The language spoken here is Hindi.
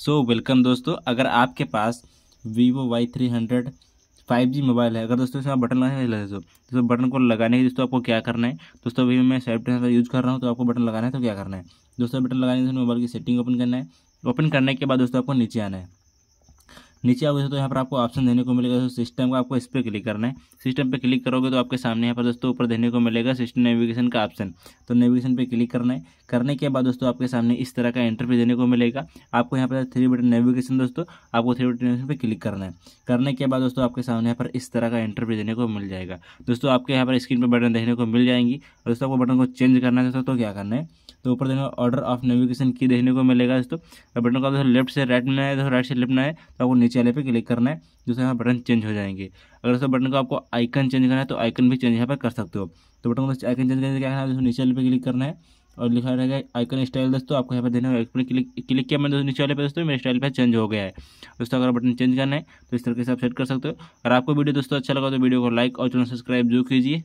सो so, वेलकम दोस्तों अगर आपके पास Vivo Y three hundred five G mobile है अगर दोस्तों इसमें बटन लगाने लगे दोस्तों दोस्तों बटन को लगाने के दोस्तों आपको क्या करना है दोस्तों अभी मैं सेल्फ यूज़ कर रहा हूँ तो आपको बटन लगाना है तो क्या करना है दोस्तों बटन लगाने के मोबाइल की सेटिंग ओपन करना है ओपन करने के बाद दोस्तों आपको नीचे आना है नीचे आओगे तो यहाँ पर आपको ऑप्शन देने को मिलेगा दोस्तों सिस्टम का आपको इस पर क्लिक करना है सिस्टम पे क्लिक करोगे तो आपके सामने यहाँ पर दोस्तों ऊपर देने को मिलेगा सिस्टम नेविगेशन का ऑप्शन तो नेविगेशन पे क्लिक करना है करने के बाद दोस्तों आपके सामने इस तरह का इंटरव्यू देने को मिलेगा आपको यहाँ पर थ्री बटन नेविगेशन दोस्तों आपको थ्री बटन पर क्लिक करना है करने के बाद दोस्तों आपके सामने यहाँ पर इस तरह का इंटरव्यू देने को मिल जाएगा दोस्तों आपके यहाँ पर स्क्रीन पर बटन देखने को मिल जाएंगी और दोस्तों आपको बटन को चेंज करना है दोस्तों तो क्या करना है तो ऊपर देखना ऑर्डर ऑफ नेविगेशन की देखने को मिलेगा दोस्तों बटन को आप लेफ्ट से राइट में है दोस्तों राइट से लेफ्ट में है तो आपको नीचे वाले पे क्लिक करना है दोस्तों यहाँ बटन चेंज हो जाएंगे अगर दोस्तों बटन को आपको आइकन चेंज करना है तो आइकन भी चेंज यहाँ पर कर सकते हो तो बटन को आइकन चेंज करने क्या करना है दोस्तों नीचे वाले पे क्लिक करना है और लिखा रहेगा आइकन स्टाइल दोस्तों आपको यहाँ पर देना होगा क्लिक क्लिक किया मैंने नीचे वाले पे दोस्तों मेरे स्टाइल पे चेंज हो गया है दोस्तों अगर बटन चेंज करना है तो इस तरीके से आप सेट कर सकते हो और आपको वीडियो दोस्तों अच्छा लगा तो वीडियो को लाइक और चैनल सब्सक्राइब जरूर कीजिए